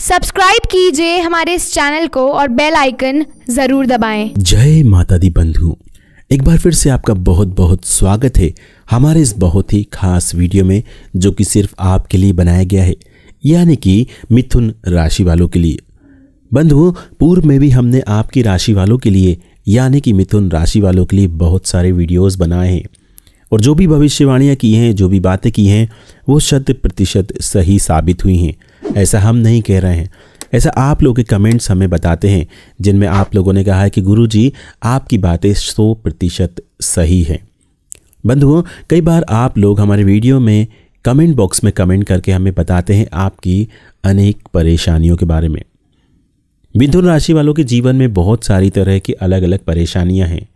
Subscribe कीजिए हमारे इस चैनल को और बेल आइकन जरूर दबाएं। जय माता दी बंधु एक बार फिर से आपका बहुत बहुत स्वागत है हमारे इस बहुत ही खास वीडियो में जो कि सिर्फ आपके लिए बनाया गया है यानी कि मिथुन राशि वालों के लिए बंधु पूर्व में भी हमने आपकी राशि वालों के लिए यानी कि मिथुन राशि वालों के लिए बहुत सारे वीडियोस बनाए हैं और जो भी भविष्यवाणियाँ की हैं जो भी बातें की हैं वो शत प्रतिशत सही साबित हुई हैं ऐसा हम नहीं कह रहे हैं ऐसा आप लोग के कमेंट्स हमें बताते हैं जिनमें आप लोगों ने कहा है कि गुरु जी आपकी बातें सौ प्रतिशत सही हैं बंधुओं कई बार आप लोग हमारे वीडियो में कमेंट बॉक्स में कमेंट करके हमें बताते हैं आपकी अनेक परेशानियों के बारे में मिथुन राशि वालों के जीवन में बहुत सारी तरह की अलग अलग परेशानियां हैं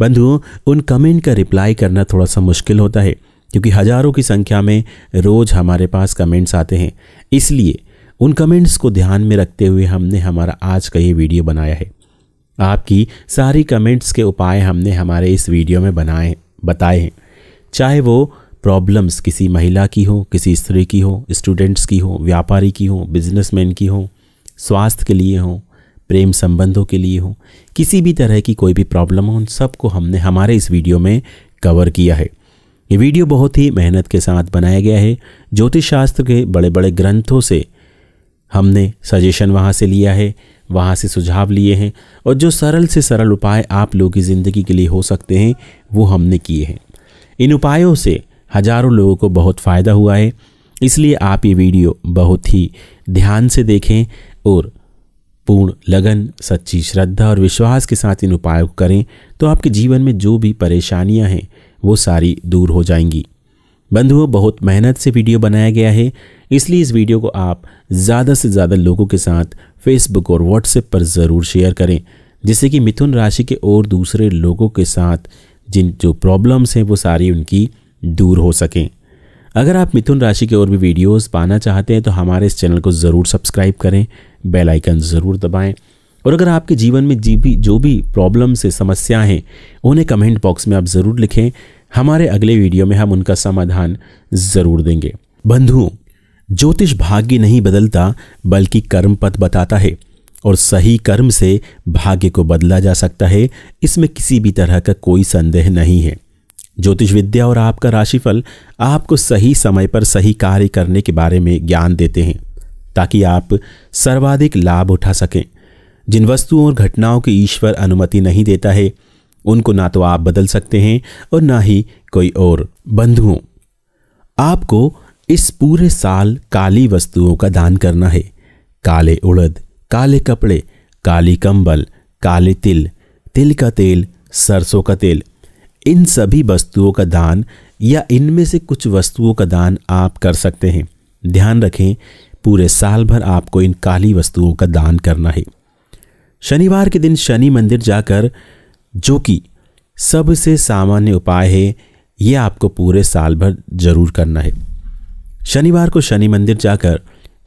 बंधुओं उन कमेंट का रिप्लाई करना थोड़ा सा मुश्किल होता है क्योंकि हजारों की संख्या में रोज़ हमारे पास कमेंट्स आते हैं इसलिए उन कमेंट्स को ध्यान में रखते हुए हमने हमारा आज का ये वीडियो बनाया है आपकी सारी कमेंट्स के उपाय हमने हमारे इस वीडियो में बनाए बताए हैं चाहे वो प्रॉब्लम्स किसी महिला की हो किसी स्त्री की हो स्टूडेंट्स की हो व्यापारी की हो बिजनेसमैन की हो स्वास्थ्य के लिए हो प्रेम संबंधों के लिए हो किसी भी तरह की कोई भी प्रॉब्लम हो उन सबको हमने हमारे इस वीडियो में कवर किया है ये वीडियो बहुत ही मेहनत के साथ बनाया गया है ज्योतिष शास्त्र के बड़े बड़े ग्रंथों से हमने सजेशन वहाँ से लिया है वहाँ से सुझाव लिए हैं और जो सरल से सरल उपाय आप लोगों की ज़िंदगी के लिए हो सकते हैं वो हमने किए हैं इन उपायों से हजारों लोगों को बहुत फ़ायदा हुआ है इसलिए आप ये वीडियो बहुत ही ध्यान से देखें और पूर्ण लगन सच्ची श्रद्धा और विश्वास के साथ इन उपायों को करें तो आपके जीवन में जो भी परेशानियां हैं वो सारी दूर हो जाएंगी बंधुओं बहुत मेहनत से वीडियो बनाया गया है इसलिए इस वीडियो को आप ज़्यादा से ज़्यादा लोगों के साथ फेसबुक और व्हाट्सएप पर ज़रूर शेयर करें जिससे कि मिथुन राशि के और दूसरे लोगों के साथ जिन जो प्रॉब्लम्स हैं वो सारी उनकी दूर हो सकें अगर आप मिथुन राशि के और भी वीडियोस पाना चाहते हैं तो हमारे इस चैनल को ज़रूर सब्सक्राइब करें बेल आइकन ज़रूर दबाएं और अगर आपके जीवन में जी भी जो भी प्रॉब्लम्स है समस्याएं हैं उन्हें कमेंट बॉक्स में आप ज़रूर लिखें हमारे अगले वीडियो में हम उनका समाधान ज़रूर देंगे बंधुओं ज्योतिष भाग्य नहीं बदलता बल्कि कर्म पथ बताता है और सही कर्म से भाग्य को बदला जा सकता है इसमें किसी भी तरह का कोई संदेह नहीं है ज्योतिष विद्या और आपका राशिफल आपको सही समय पर सही कार्य करने के बारे में ज्ञान देते हैं ताकि आप सर्वाधिक लाभ उठा सकें जिन वस्तुओं और घटनाओं की ईश्वर अनुमति नहीं देता है उनको ना तो आप बदल सकते हैं और ना ही कोई और बंधुओं आपको इस पूरे साल काली वस्तुओं का दान करना है काले उड़द काले कपड़े काली कंबल काले तिल तिल का तेल सरसों का तेल इन सभी वस्तुओं का दान या इनमें से कुछ वस्तुओं का दान आप कर सकते हैं ध्यान रखें पूरे साल भर आपको इन काली वस्तुओं का दान करना है शनिवार के दिन शनि मंदिर जाकर जो कि सबसे सामान्य उपाय है ये आपको पूरे साल भर जरूर करना है शनिवार को शनि मंदिर जाकर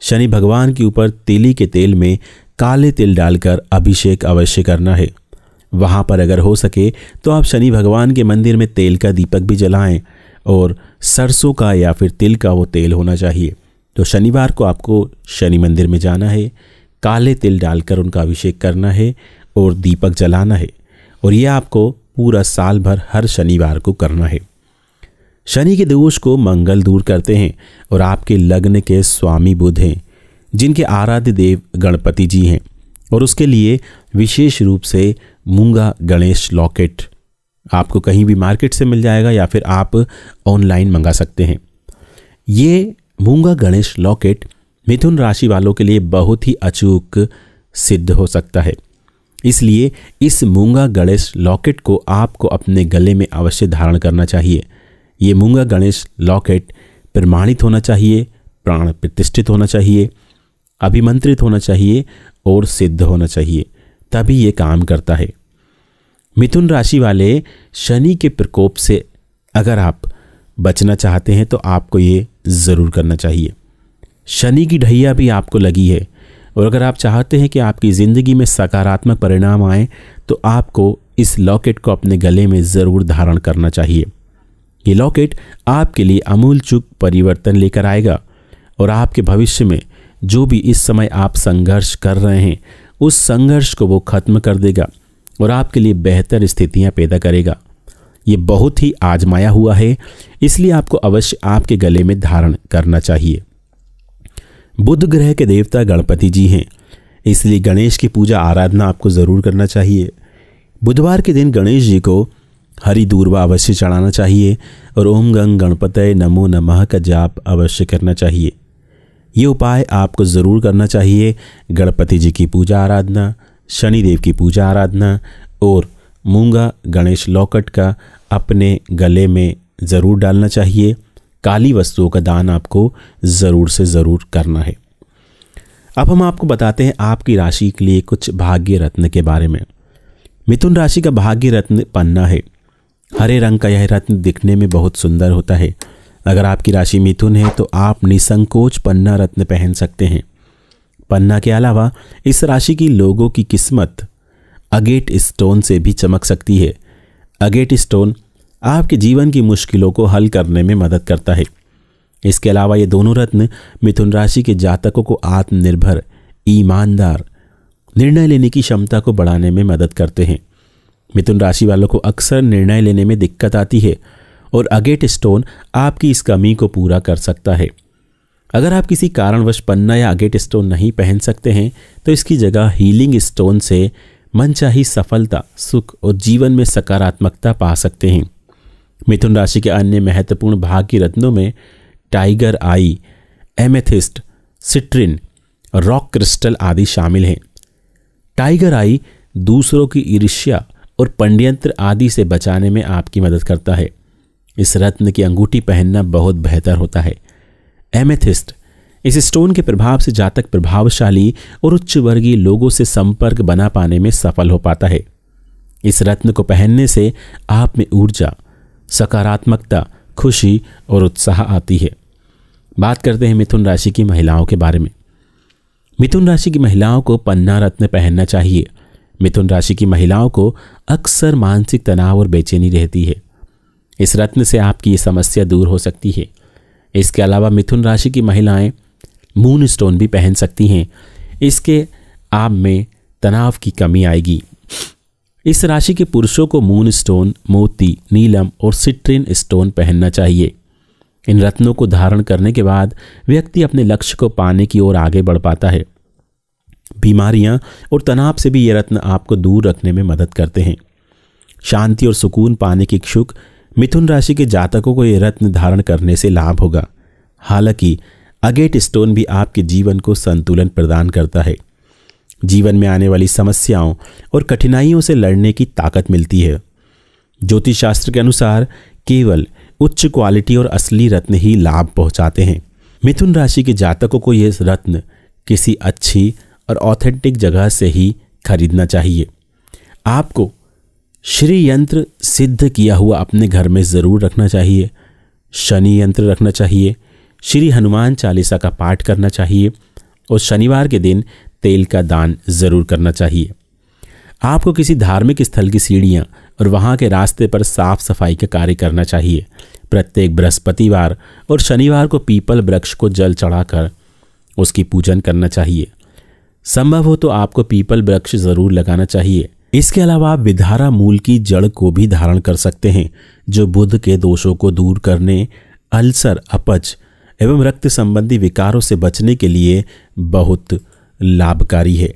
शनि भगवान के ऊपर तिली के तेल में काले तिल डालकर अभिषेक अवश्य करना है वहाँ पर अगर हो सके तो आप शनि भगवान के मंदिर में तेल का दीपक भी जलाएं और सरसों का या फिर तिल का वो तेल होना चाहिए तो शनिवार को आपको शनि मंदिर में जाना है काले तिल डालकर उनका अभिषेक करना है और दीपक जलाना है और यह आपको पूरा साल भर हर शनिवार को करना है शनि के दोष को मंगल दूर करते हैं और आपके लग्न के स्वामी बुध हैं जिनके आराध्य देव गणपति जी हैं और उसके लिए विशेष रूप से मूंगा गणेश लॉकेट आपको कहीं भी मार्केट से मिल जाएगा या फिर आप ऑनलाइन मंगा सकते हैं ये मूंगा गणेश लॉकेट मिथुन राशि वालों के लिए बहुत ही अचूक सिद्ध हो सकता है इसलिए इस मूंगा गणेश लॉकेट को आपको अपने गले में अवश्य धारण करना चाहिए ये मूंगा गणेश लॉकेट प्रमाणित होना चाहिए प्राण प्रतिष्ठित होना चाहिए अभिमंत्रित होना चाहिए और सिद्ध होना चाहिए तभी ये काम करता है मिथुन राशि वाले शनि के प्रकोप से अगर आप बचना चाहते हैं तो आपको ये ज़रूर करना चाहिए शनि की ढैया भी आपको लगी है और अगर आप चाहते हैं कि आपकी ज़िंदगी में सकारात्मक परिणाम आए तो आपको इस लॉकेट को अपने गले में ज़रूर धारण करना चाहिए ये लॉकेट आपके लिए चुक परिवर्तन लेकर आएगा और आपके भविष्य में जो भी इस समय आप संघर्ष कर रहे हैं उस संघर्ष को वो ख़त्म कर देगा और आपके लिए बेहतर स्थितियाँ पैदा करेगा ये बहुत ही आजमाया हुआ है इसलिए आपको अवश्य आपके गले में धारण करना चाहिए बुध ग्रह के देवता गणपति जी हैं इसलिए गणेश की पूजा आराधना आपको ज़रूर करना चाहिए बुधवार के दिन गणेश जी को हरी दूरवा अवश्य चढ़ाना चाहिए और ओम गंग गणपतय नमो नमः का जाप अवश्य करना चाहिए ये उपाय आपको ज़रूर करना चाहिए गणपति जी की पूजा आराधना शनिदेव की पूजा आराधना और मूंगा गणेश लॉकेट का अपने गले में ज़रूर डालना चाहिए काली वस्तुओं का दान आपको ज़रूर से ज़रूर करना है अब हम आपको बताते हैं आपकी राशि के लिए कुछ भाग्य रत्न के बारे में मिथुन राशि का भाग्य रत्न पन्ना है हरे रंग का यह रत्न दिखने में बहुत सुंदर होता है अगर आपकी राशि मिथुन है तो आप निसंकोच पन्ना रत्न पहन सकते हैं पन्ना के अलावा इस राशि की लोगों की किस्मत अगेट स्टोन से भी चमक सकती है अगेट स्टोन आपके जीवन की मुश्किलों को हल करने में मदद करता है इसके अलावा ये दोनों रत्न मिथुन राशि के जातकों को आत्मनिर्भर ईमानदार निर्णय लेने की क्षमता को बढ़ाने में मदद करते हैं मिथुन राशि वालों को अक्सर निर्णय लेने में दिक्कत आती है और अगेट स्टोन आपकी इस कमी को पूरा कर सकता है अगर आप किसी कारणवश पन्ना या अगेट स्टोन नहीं पहन सकते हैं तो इसकी जगह हीलिंग स्टोन से मनचाही सफलता सुख और जीवन में सकारात्मकता पा सकते हैं मिथुन राशि के अन्य महत्वपूर्ण भाग की रत्नों में tiger eye amethyst citrine rock crystal आदि शामिल हैं टाइगर आई दूसरों की ईर्ष्या और पंड्यंत्र आदि से बचाने में आपकी मदद करता है इस रत्न की अंगूठी पहनना बहुत बेहतर होता है एमेथिस्ट इस स्टोन के प्रभाव से जातक प्रभावशाली और उच्च वर्गीय लोगों से संपर्क बना पाने में सफल हो पाता है इस रत्न को पहनने से आप में ऊर्जा सकारात्मकता खुशी और उत्साह आती है बात करते हैं मिथुन राशि की महिलाओं के बारे में मिथुन राशि की महिलाओं को पन्ना रत्न पहनना चाहिए मिथुन राशि की महिलाओं को अक्सर मानसिक तनाव और बेचैनी रहती है इस रत्न से आपकी ये समस्या दूर हो सकती है इसके अलावा मिथुन राशि की महिलाएं मून स्टोन भी पहन सकती हैं इसके आप में तनाव की कमी आएगी इस राशि के पुरुषों को मून स्टोन मोती नीलम और सिट्रिन स्टोन पहनना चाहिए इन रत्नों को धारण करने के बाद व्यक्ति अपने लक्ष्य को पाने की ओर आगे बढ़ पाता है बीमारियां और तनाव से भी ये रत्न आपको दूर रखने में मदद करते हैं शांति और सुकून पाने के इच्छुक मिथुन राशि के जातकों को ये रत्न धारण करने से लाभ होगा हालांकि अगेट स्टोन भी आपके जीवन को संतुलन प्रदान करता है जीवन में आने वाली समस्याओं और कठिनाइयों से लड़ने की ताकत मिलती है ज्योतिष शास्त्र के अनुसार केवल उच्च क्वालिटी और असली रत्न ही लाभ पहुंचाते हैं मिथुन राशि के जातकों को ये रत्न किसी अच्छी और ऑथेंटिक जगह से ही खरीदना चाहिए आपको श्री यंत्र सिद्ध किया हुआ अपने घर में ज़रूर रखना चाहिए शनि यंत्र रखना चाहिए श्री हनुमान चालीसा का पाठ करना चाहिए और शनिवार के दिन तेल का दान ज़रूर करना चाहिए आपको किसी धार्मिक स्थल की सीढ़ियाँ और वहाँ के रास्ते पर साफ सफाई का कार्य करना चाहिए प्रत्येक बृहस्पतिवार और शनिवार को पीपल वृक्ष को जल चढ़ाकर उसकी पूजन करना चाहिए संभव हो तो आपको पीपल वृक्ष ज़रूर लगाना चाहिए इसके अलावा आप विधारा मूल की जड़ को भी धारण कर सकते हैं जो बुध के दोषों को दूर करने अल्सर अपच एवं रक्त संबंधी विकारों से बचने के लिए बहुत लाभकारी है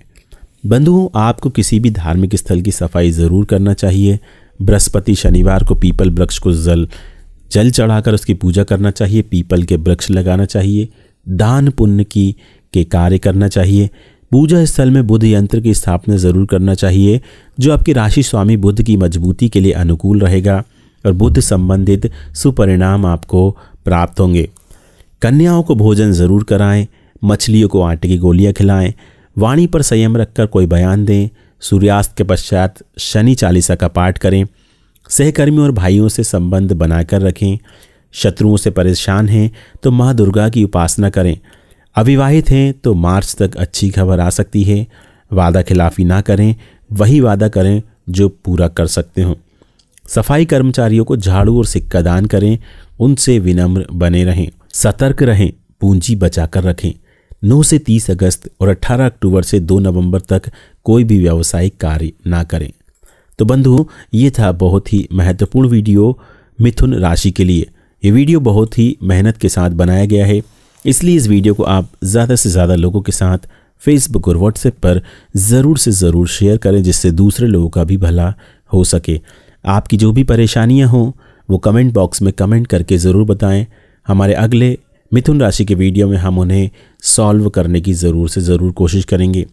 बंधुओं आपको किसी भी धार्मिक स्थल की सफाई ज़रूर करना चाहिए बृहस्पति शनिवार को पीपल वृक्ष को जल जल चढ़ाकर उसकी पूजा करना चाहिए पीपल के वृक्ष लगाना चाहिए दान पुण्य की के कार्य करना चाहिए पूजा स्थल में बुद्ध यंत्र की स्थापना ज़रूर करना चाहिए जो आपकी राशि स्वामी बुद्ध की मजबूती के लिए अनुकूल रहेगा और बुद्ध संबंधित सुपरिणाम आपको प्राप्त होंगे कन्याओं को भोजन ज़रूर कराएं मछलियों को आटे की गोलियां खिलाएं वाणी पर संयम रखकर कोई बयान दें सूर्यास्त के पश्चात शनि चालीसा का पाठ करें सहकर्मियों और भाइयों से संबंध बनाकर रखें शत्रुओं से परेशान हैं तो माँ दुर्गा की उपासना करें अविवाहित हैं तो मार्च तक अच्छी खबर आ सकती है वादा खिलाफी ना करें वही वादा करें जो पूरा कर सकते हों सफाई कर्मचारियों को झाड़ू और सिक्का दान करें उनसे विनम्र बने रहें सतर्क रहें पूंजी बचाकर रखें 9 से 30 अगस्त और 18 अक्टूबर से 2 नवंबर तक कोई भी व्यावसायिक कार्य ना करें तो बंधु ये था बहुत ही महत्वपूर्ण वीडियो मिथुन राशि के लिए ये वीडियो बहुत ही मेहनत के साथ बनाया गया है इसलिए इस वीडियो को आप ज़्यादा से ज़्यादा लोगों के साथ फेसबुक और व्हाट्सएप पर ज़रूर से ज़रूर शेयर करें जिससे दूसरे लोगों का भी भला हो सके आपकी जो भी परेशानियाँ हों वो कमेंट बॉक्स में कमेंट करके ज़रूर बताएं हमारे अगले मिथुन राशि के वीडियो में हम उन्हें सॉल्व करने की ज़रूर से ज़रूर कोशिश करेंगे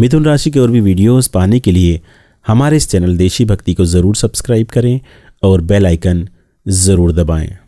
मिथुन राशि के और भी वीडियोस पाने के लिए हमारे इस चैनल देशी भक्ति को ज़रूर सब्सक्राइब करें और बेल आइकन ज़रूर दबाएं